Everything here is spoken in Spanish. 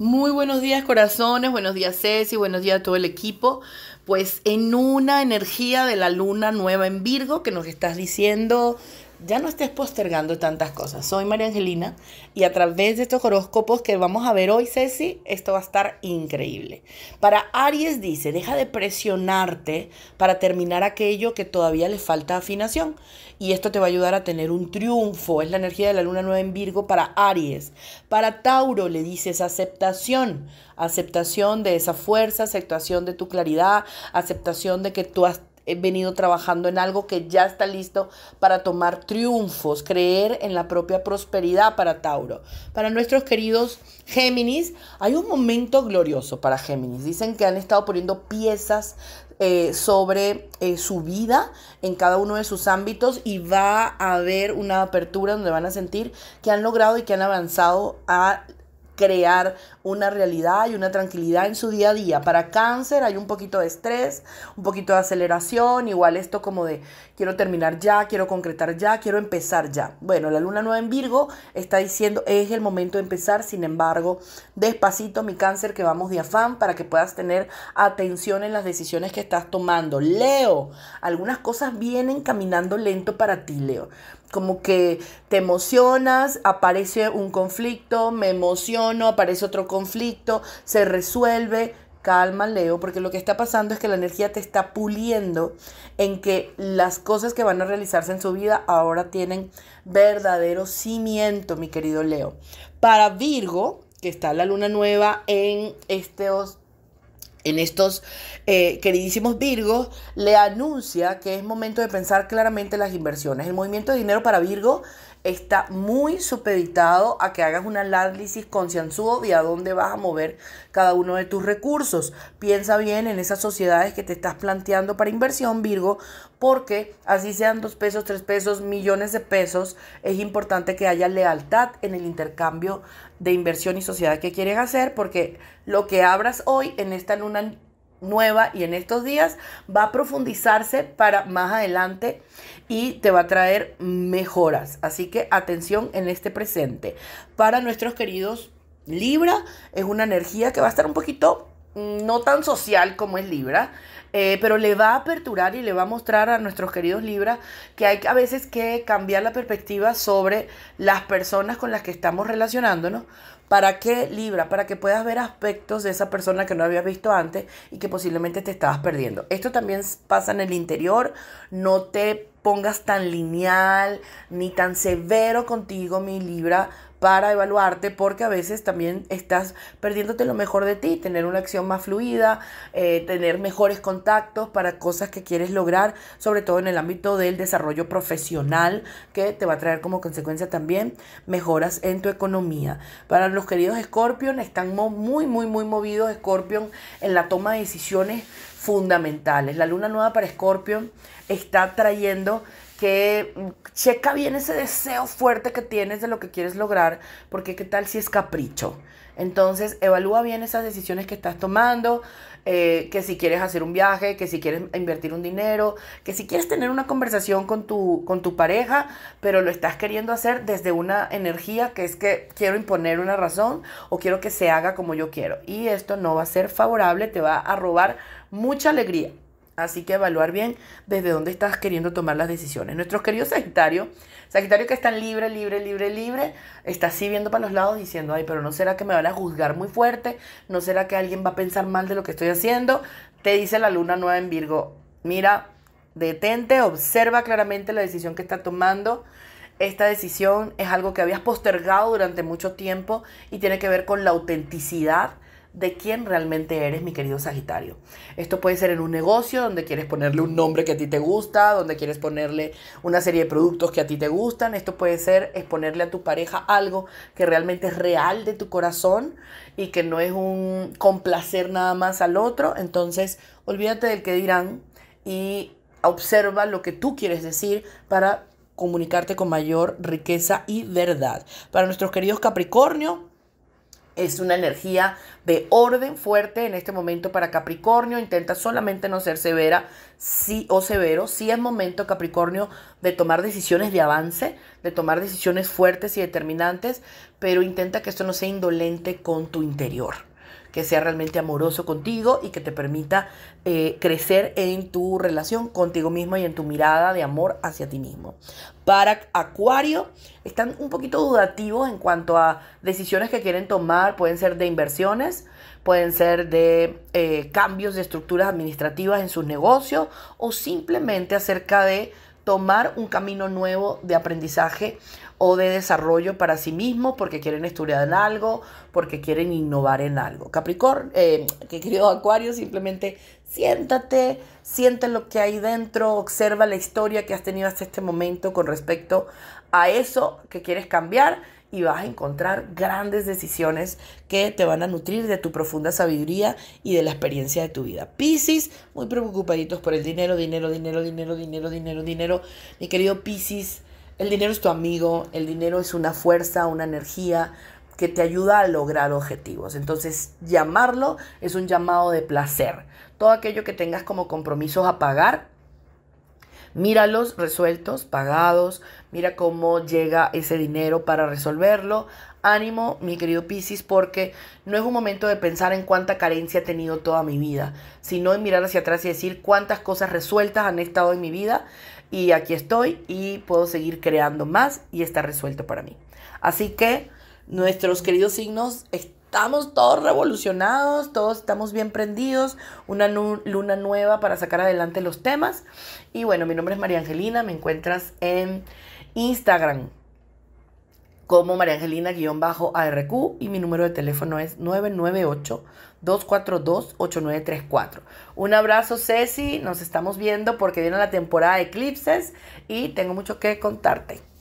Muy buenos días corazones, buenos días Ceci, buenos días a todo el equipo. Pues en una energía de la luna nueva en Virgo que nos estás diciendo ya no estés postergando tantas cosas. Soy María Angelina y a través de estos horóscopos que vamos a ver hoy, Ceci, esto va a estar increíble. Para Aries dice, deja de presionarte para terminar aquello que todavía le falta afinación y esto te va a ayudar a tener un triunfo. Es la energía de la luna nueva en Virgo para Aries. Para Tauro le dices aceptación, aceptación de esa fuerza, aceptación de tu claridad, aceptación de que tú has He venido trabajando en algo que ya está listo para tomar triunfos, creer en la propia prosperidad para Tauro. Para nuestros queridos Géminis, hay un momento glorioso para Géminis. Dicen que han estado poniendo piezas eh, sobre eh, su vida en cada uno de sus ámbitos y va a haber una apertura donde van a sentir que han logrado y que han avanzado a crear una realidad y una tranquilidad en su día a día. Para cáncer hay un poquito de estrés, un poquito de aceleración, igual esto como de quiero terminar ya, quiero concretar ya, quiero empezar ya. Bueno, la luna nueva en Virgo está diciendo es el momento de empezar, sin embargo, despacito mi cáncer que vamos de afán para que puedas tener atención en las decisiones que estás tomando. Leo, algunas cosas vienen caminando lento para ti, Leo como que te emocionas, aparece un conflicto, me emociono, aparece otro conflicto, se resuelve. Calma, Leo, porque lo que está pasando es que la energía te está puliendo en que las cosas que van a realizarse en su vida ahora tienen verdadero cimiento, mi querido Leo. Para Virgo, que está la luna nueva en este en estos eh, queridísimos Virgos, le anuncia que es momento de pensar claramente las inversiones. El movimiento de dinero para Virgo está muy supeditado a que hagas un análisis concienzudo de a dónde vas a mover cada uno de tus recursos. Piensa bien en esas sociedades que te estás planteando para inversión, Virgo, porque así sean dos pesos, tres pesos, millones de pesos, es importante que haya lealtad en el intercambio de inversión y sociedad que quieres hacer, porque lo que abras hoy en esta luna nueva y en estos días va a profundizarse para más adelante y te va a traer mejoras. Así que atención en este presente. Para nuestros queridos Libra es una energía que va a estar un poquito mm, no tan social como es Libra, eh, pero le va a aperturar y le va a mostrar a nuestros queridos Libra que hay a veces que cambiar la perspectiva sobre las personas con las que estamos relacionándonos. ¿Para qué, Libra? Para que puedas ver aspectos de esa persona que no habías visto antes y que posiblemente te estabas perdiendo. Esto también pasa en el interior. No te pongas tan lineal ni tan severo contigo, mi Libra para evaluarte porque a veces también estás perdiéndote lo mejor de ti, tener una acción más fluida, eh, tener mejores contactos para cosas que quieres lograr, sobre todo en el ámbito del desarrollo profesional que te va a traer como consecuencia también mejoras en tu economía. Para los queridos Scorpion, están muy, muy, muy movidos Scorpion en la toma de decisiones fundamentales. La luna nueva para Scorpion está trayendo que checa bien ese deseo fuerte que tienes de lo que quieres lograr, porque qué tal si es capricho. Entonces, evalúa bien esas decisiones que estás tomando, eh, que si quieres hacer un viaje, que si quieres invertir un dinero, que si quieres tener una conversación con tu, con tu pareja, pero lo estás queriendo hacer desde una energía que es que quiero imponer una razón o quiero que se haga como yo quiero. Y esto no va a ser favorable, te va a robar mucha alegría. Así que evaluar bien desde dónde estás queriendo tomar las decisiones. Nuestros queridos Sagitario, Sagitario que está libre, libre, libre, libre, está así viendo para los lados diciendo, ay, pero no será que me van a juzgar muy fuerte, no será que alguien va a pensar mal de lo que estoy haciendo. Te dice la luna nueva en Virgo, mira, detente, observa claramente la decisión que está tomando. Esta decisión es algo que habías postergado durante mucho tiempo y tiene que ver con la autenticidad de quién realmente eres, mi querido Sagitario. Esto puede ser en un negocio donde quieres ponerle un nombre que a ti te gusta, donde quieres ponerle una serie de productos que a ti te gustan. Esto puede ser exponerle a tu pareja algo que realmente es real de tu corazón y que no es un complacer nada más al otro. Entonces, olvídate del que dirán y observa lo que tú quieres decir para comunicarte con mayor riqueza y verdad. Para nuestros queridos Capricornio, es una energía de orden fuerte en este momento para Capricornio. Intenta solamente no ser severa sí, o severo. Sí es momento, Capricornio, de tomar decisiones de avance, de tomar decisiones fuertes y determinantes, pero intenta que esto no sea indolente con tu interior que sea realmente amoroso contigo y que te permita eh, crecer en tu relación contigo mismo y en tu mirada de amor hacia ti mismo. Para Acuario, están un poquito dudativos en cuanto a decisiones que quieren tomar, pueden ser de inversiones, pueden ser de eh, cambios de estructuras administrativas en sus negocios o simplemente acerca de tomar un camino nuevo de aprendizaje o de desarrollo para sí mismo porque quieren estudiar en algo, porque quieren innovar en algo. Capricorn, eh, que querido Acuario, simplemente siéntate, siente lo que hay dentro, observa la historia que has tenido hasta este momento con respecto a eso que quieres cambiar y vas a encontrar grandes decisiones que te van a nutrir de tu profunda sabiduría y de la experiencia de tu vida. Piscis, muy preocupaditos por el dinero, dinero, dinero, dinero, dinero, dinero, dinero. Mi querido Piscis, el dinero es tu amigo, el dinero es una fuerza, una energía que te ayuda a lograr objetivos. Entonces, llamarlo es un llamado de placer. Todo aquello que tengas como compromisos a pagar, Míralos resueltos, pagados, mira cómo llega ese dinero para resolverlo. Ánimo, mi querido Piscis, porque no es un momento de pensar en cuánta carencia he tenido toda mi vida, sino en mirar hacia atrás y decir cuántas cosas resueltas han estado en mi vida y aquí estoy y puedo seguir creando más y está resuelto para mí. Así que nuestros queridos signos estamos todos revolucionados, todos estamos bien prendidos, una luna nueva para sacar adelante los temas. Y bueno, mi nombre es María Angelina, me encuentras en Instagram como María Angelina-ARQ y mi número de teléfono es 998-242-8934. Un abrazo Ceci, nos estamos viendo porque viene la temporada de eclipses y tengo mucho que contarte.